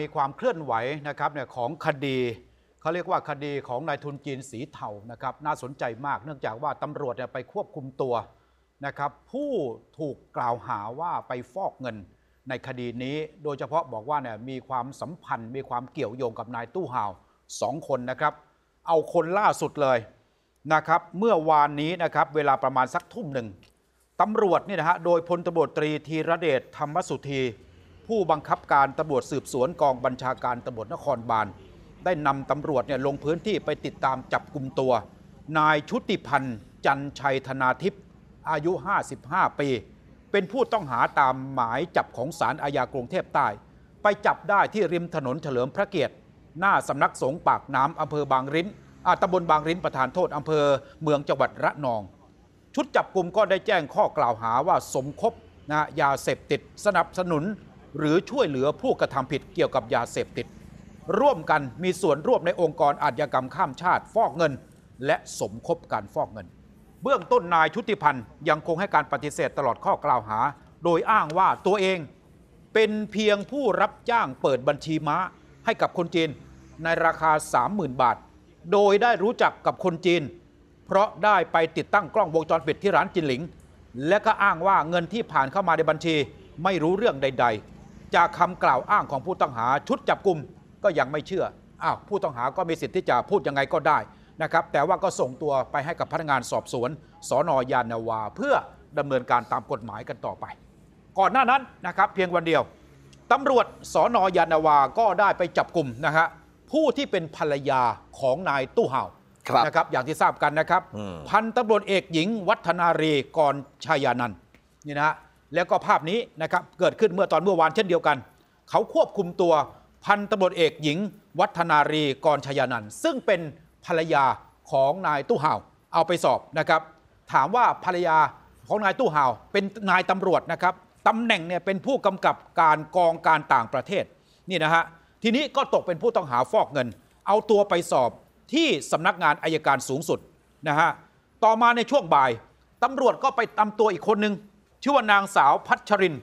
มีความเคลื่อนไหวนะครับเนี่ยของคดีเขาเรียกว่าคดีของนายทุนจีนสีเทานะครับน่าสนใจมากเนื่องจากว่าตำรวจเนี่ยไปควบคุมตัวนะครับผู้ถูกกล่าวหาว่าไปฟอกเงินในคดีนี้โดยเฉพาะบอกว่าเนี่ยมีความสัมพันธ์มีความเกี่ยวโยงกับนายตู้ห่าวสองคนนะครับเอาคนล่าสุดเลยนะครับเมื่อวานนี้นะครับเวลาประมาณสักทุ่มหนึ่งตำรวจนี่นะฮะโดยพลตบตรีธีระเดชธรรมสุธีผู้บังคับการตำรวจสืบสวน กองบัญชาการตำรวจนครบาลได้นำตำรวจเนี่ยลงพื้นที่ไปติดตามจับกลุ่มตัว นายชุติพันธ์จันชัยธนาทิพย์อายุ 55 ปี เป็นผู้ต้องหาตามหมายจับของศาลอาญากรุงเทพใต้ ไปจับได้ที่ริมถนนเฉลิมพระเกียรติหน้าสำนักสงฆ์ปากน้ำอำเภอบางริ้นตำบลบางริ้นประธานโทษอำเภอเมืองจังหวัดระนอง ชุดจับกลุ่มก็ได้แจ้งข้อกล่าวหาว่าสมคบนะยาเสพติดสนับสนุนหรือช่วยเหลือผู้กระทำผิดเกี่ยวกับยาเสพติด ร่วมกันมีส่วนร่วมในองค์กรอาชญากรรมข้ามชาติฟอกเงิน และสมคบการฟอกเงิน เบื้องต้นนายชุติพันธ์ยังคงให้การปฏิเสธตลอดข้อกล่าวหา โดยอ้างว่าตัวเอง เป็นเพียงผู้รับจ้างเปิดบัญชีม้าให้กับคนจีนในราคา 30,000 บาท โดยได้รู้จักกับคนจีน เพราะได้ไปติดตั้งกล้องวงจรปิดที่ร้านจินหลิงและก็อ้างว่าเงินที่ผ่านเข้ามาในบัญชีไม่รู้เรื่องใด ๆจากคำกล่าวอ้างของผู้ต้องหาชุดจับกลุ่มก็ยังไม่เชื่ออ้าวผู้ต้องหาก็มีสิทธิ์ที่จะพูดยังไงก็ได้นะครับ แต่ว่าก็ส่งตัวไปให้กับพนักงานสอบสวนสอนอยานาวาเพื่อดำเนินการตามกฎหมายกันต่อไป ก่อนหน้านั้นนะครับ เพียงวันเดียวตำรวจสอนอยานาวาก็ได้ไปจับกลุ่มนะฮะผู้ที่เป็นภรรยาของนายตู้เห่านะครับ อย่างที่ทราบกันนะครับ พันตำรวจเอกหญิง วัฒนารีกรชายานันนี่นะฮะแล้วก็ภาพนี้นะครับเกิดขึ้นเมื่อตอนเมื่อวานเช่นเดียวกัน เขาควบคุมตัวพันตำรวจเอกหญิงวัฒนารีกรชยานันท์ซึ่งเป็นภรรยาของนายตู้ห่าว เอาไปสอบนะครับถามว่าภรรยาของนายตู้ห่าวเป็นนายตำรวจนะครับตำแหน่งเนี่ยเป็นผู้กำกับการกองการต่างประเทศนี่นะฮะทีนี้ก็ตกเป็นผู้ต้องหาฟอกเงิน เอาตัวไปสอบที่สำนักงานอายการสูงสุดนะฮะต่อมาในช่วงบ่ายตำรวจก็ไปตามตัวอีกคนหนึ่งชื่อว่านางสาวพัชริน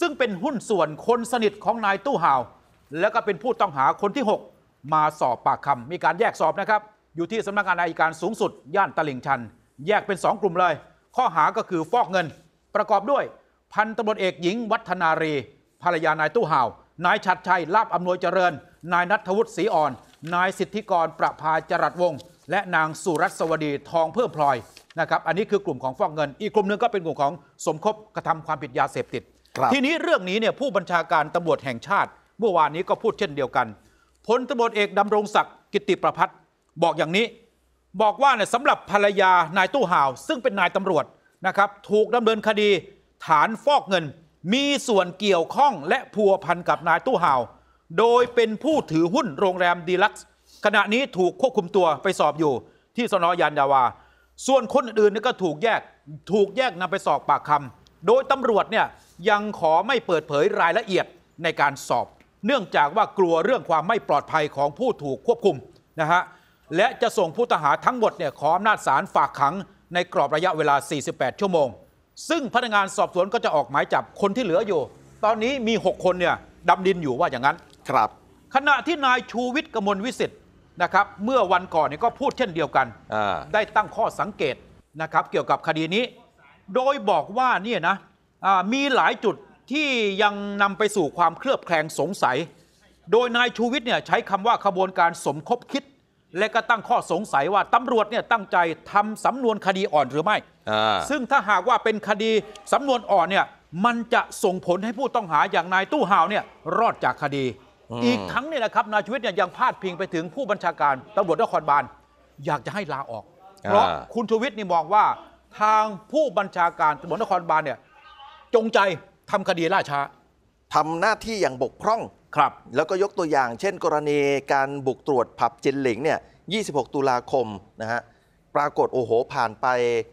ซึ่งเป็นหุ้นส่วนคนสนิทของนายตู้ห่าวและก็เป็นผู้ต้องหาคนที่ 6 มาสอบปากคำมีการแยกสอบนะครับ อยู่ที่สำนักงานอายการสูงสุดย่านตลิ่งชัน แยกเป็น 2 กลุ่มเลย ข้อหาก็คือฟอกเงิน ประกอบด้วยพันตำรวจเอกหญิงวัฒนารี ภรรยานายตู้ห่าว นายชัดชัยลาบอำนวยเจริญ นายนัทวุฒิศรีอ่อน นายสิทธิกรประภาจรัสวงศ์และนางสุรัสวดีทองเพิ่มพลอยนะครับอันนี้คือกลุ่มของฟอกเงิน อีกกลุ่มหนึ่งก็เป็นกลุ่มของสมคบกระทำความผิดยาเสพติด ทีนี้เรื่องนี้เนี่ยผู้บัญชาการตำรวจแห่งชาติ เมื่อวานนี้ก็พูดเช่นเดียวกัน พลตำรวจเอกดำรงศักดิ์กิติประพัฒน์บอกอย่างนี้ บอกว่าเนี่ยสำหรับภรรยานายตู้ห่าวซึ่งเป็นนายตำรวจนะครับถูกดำเนินคดีฐานฟอกเงิน มีส่วนเกี่ยวข้องและพัวพันกับนายตู้ห่าวโดยเป็นผู้ถือหุ้นโรงแรมดีลักซ์ขณะนี้ถูกควบคุมตัวไปสอบอยู่ ที่สนยานยาวา ส่วนคนอื่นนี่ก็ถูกแยก ถูกแยกนำไปสอบปากคำ โดยตำรวจเนี่ยยังขอไม่เปิดเผยรายละเอียดในการสอบ เนื่องจากว่ากลัวเรื่องความไม่ปลอดภัยของผู้ถูกควบคุมนะฮะ และจะส่งผู้ต้องหาทั้งหมดเนี่ยขออำนาจศาลฝากขังในกรอบระยะเวลา 48 ชั่วโมง ซึ่งพนักงานสอบสวนก็จะออกหมายจับคนที่เหลืออยู่ ตอนนี้มี 6 คนเนี่ยดำดินอยู่ว่าอย่างนั้น ครับ ขณะที่นายชูวิทย์กมลวิสิทธินะครับเมื่อวันก่อนเนี่ยก็พูดเช่นเดียวกันได้ตั้งข้อสังเกตนะครับเกี่ยวกับคดีนี้ โดยบอกว่าเนี่ยนะมีหลายจุดที่ยังนำไปสู่ความเคลือบแคลงสงสัย โดยนายชูวิทย์เนี่ยใช้คำว่า ขบวนการสมคบคิด และก็ตั้งข้อสงสัยว่าตำรวจเนี่ยตั้งใจทำสำนวนคดีอ่อนหรือไม่อ่ซึ่งถ้าหากว่าเป็นคดีสำนวนอ่อนเนี่ยมันจะส่งผลให้ผู้ต้องหาอย่างนายตู้ห่าวเนี่ยรอดจากคดีอีกทั้งเนี่ยนะครับนายชีวิตเนี่ยยังพาดพิงไปถึงผู้บัญชาการตำรวจนครบาลอยากจะให้ลาออก เพราะคุณชูวิตนี่มองว่าทางผู้บัญชาการตำรวจนครบาลเนี่ยจงใจทำคดีล่าช้าทำหน้าที่อย่างบกพร่องครับ แล้วก็ยกตัวอย่างเช่นกรณีการบุกตรวจผับเจนหลิงเนี่ย26 ตุลาคมนะฮะปรากฏโอ้โหผ่านไป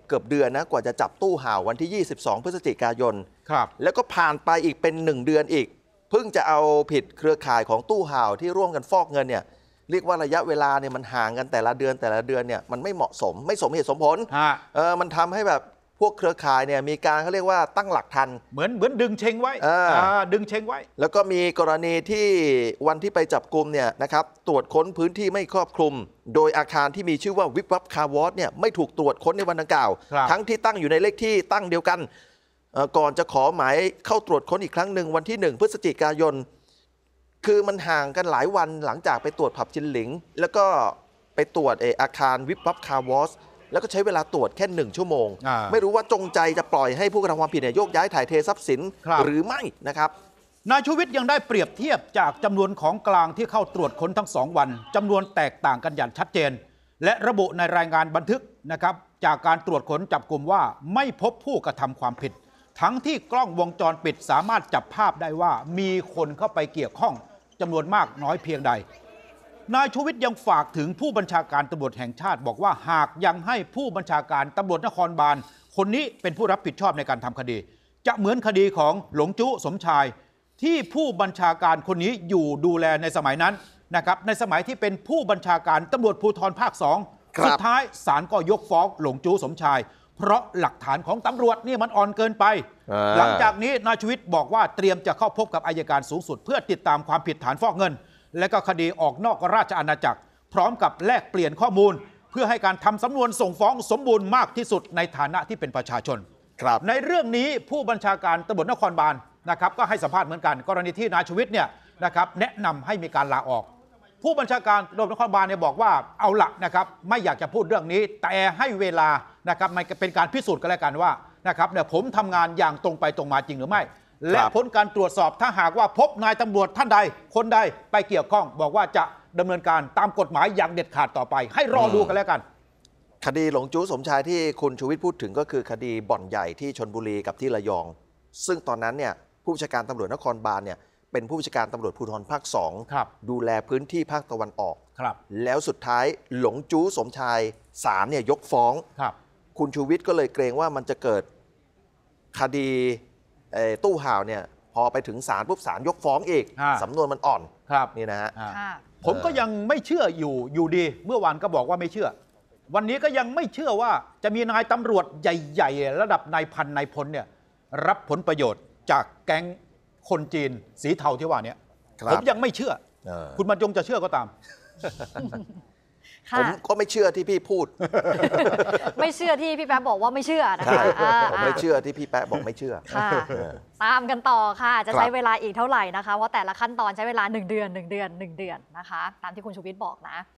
เกือบเดือนนะกว่าจะจับตู้ห่าววันที่ 22 พฤศจิกายนครับ แล้วก็ผ่านไปอีกเป็น 1 เดือนอีกพิ่งจะเอาผิดเครือข่ายของตู้ห่าวที่ร่วมกันฟอกเงินเนี่ยเรียกว่าระยะเวลาเนี่ยมันห่างกันแต่ละเดือนแต่ละเดือนเนี่ยมันไม่เหมาะสมไม่สมเหตุสมผลเออมันทำให้แบบพวกเครือข่ายเนี่ยมีการเขาเรียกว่าตั้งหลักทันเหมือนเหมือนดึงเชงไว้อ่าดึงเชงไว้ แล้วก็มีกรณีที่วันที่ไปจับกลุ่มเนี่ยนะครับตรวจค้นพื้นที่ไม่ครอบคลุมโดยอาคารที่มีชื่อว่าวิบวับคาวอสเนี่ยไม่ถูกตรวจค้นในวันดังกล่าว ทั้งที่ตั้งอยู่ในเลขที่ตั้งเดียวกันก่อนจะขอหมายเข้าตรวจค้นอีกครั้งหนึ่งวันที่ 1 พฤศจิกายน คือมันห่างกันหลายวันหลังจากไปตรวจผับจินหลิง แล้วก็ไปตรวจเออาคารวิบวับคาวอสแล้วก็ใช้เวลาตรวจแค่หนึ่งชั่วโมง ไม่รู้ว่าจงใจจะปล่อยให้ผู้กระทำความผิดเนี่ยโยกย้ายถ่ายเททรัพย์สินรหรือไม่นะครับนายชูวิทย์ยังได้เปรียบเทียบจากจำนวนของกลางที่เข้าตรวจค้นทั้งสองวัน จำนวนแตกต่างกันอย่างชัดเจน และระบุในรายงานบันทึกนะครับจากการตรวจค้นจับกลุ่มว่า ไม่พบผู้กระทำความผิดทั้งที่กล้องวงจรปิดสามารถจับภาพได้ว่ามีคนเข้าไปเกี่ยวข้องจำนวนมากน้อยเพียงใด นายชูวิทย์ยังฝากถึงผู้บัญชาการตำรวจแห่งชาติบอกว่าหากยังให้ผู้บัญชาการตำรวจนครบาลคนนี้เป็นผู้รับผิดชอบในการทำคดี จะเหมือนคดีของหลงจุสมชาย ที่ผู้บัญชาการคนนี้อยู่ดูแลในสมัยนั้นนะครับในสมัยที่เป็นผู้บัญชาการตำรวจภูธรภาคสองสุดท้ายศาลก็ยกฟ้องหลงจูสมชายเพราะหลักฐานของตำรวจนี่มันอ่อนเกินไป หลังจากนี้นายชวิตบอกว่าเตรียมจะเข้าพบกับอายการสูงสุดเพื่อติดตามความผิดฐานฟอกเงิน และก็คดีออกนอกราชอาณาจักร พร้อมกับแลกเปลี่ยนข้อมูล เพื่อให้การทำสำนวนส่งฟ้องสมบูรณ์มากที่สุดในฐานะที่เป็นประชาชน ครับในเรื่องนี้ผู้บัญชาการตำรวจนครบาลนะครับ ก็ให้สัมภาษณ์เหมือนกัน กรณีที่นายชวิตเนี่ยนะครับแนะนำให้มีการลาออก ผู้บัญชาการตำรวจนครบาลเนี่ยบอกว่าเอาละนะครับไม่อยากจะพูดเรื่องนี้ แต่ให้เวลานะครับมันเป็นการพิสูจน์กันแล้วกันว่านะครับเนี่ยผมทำงานอย่างตรงไปตรงมาจริงหรือไม่ และผลการตรวจสอบถ้าหากว่าพบนายตำรวจท่านใด คนใดไปเกี่ยวข้อง บอกว่าจะดำเนินการตามกฎหมายอย่างเด็ดขาดต่อไป ให้รอดูกันแล้วกัน คดีหลงจู้สมชายที่คุณชูวิทย์พูดถึงก็คือคดีบ่อนใหญ่ที่ชนบุรีกับที่ระยอง ซึ่งตอนนั้นเนี่ยผู้บัญชาการตำรวจนครบาลเนี่ยเป็นผู้บัญชาการตำรวจภูธรภาคสองดูแลพื้นที่ภาคตะวันออกครับ แล้วสุดท้ายหลงจู้สมชายสามเนี่ยยกฟ้องครับคุณชูวิทย์ก็เลยเกรงว่ามันจะเกิดคดีตู้ห่าวเนี่ยพอไปถึงศาลปุ๊บศาลยกฟ้องอีกสำนวนมันอ่อนครับนี่นะฮะผมก็ยังไม่เชื่ออยู่อยู่ดีเมื่อวานก็บอกว่าไม่เชื่อ วันนี้ก็ยังไม่เชื่อว่า จะมีนายตำรวจใหญ่ ๆ ระดับนายพันนายพลเนี่ยรับผลประโยชน์ จากแก๊งคนจีนสีเทาที่ว่านี้ผมยังไม่เชื่อ คุณบรรจงจะเชื่อก็ตามผมก็ไม่เชื่อที่พี่พูด ไม่เชื่อที่พี่แป๊ะบอกว่าไม่เชื่อนะคะผมไม่เชื่อที่พี่แปะบอกไม่เชื่อค่ะตามกันต่อค่ะ จะใช้เวลาอีกเท่าไหร่นะคะ เพราะแต่ละขั้นตอนใช้เวลา 1 เดือน1เดือน1เดือนนะคะ ตามที่คุณชูวิทย์บอกนะ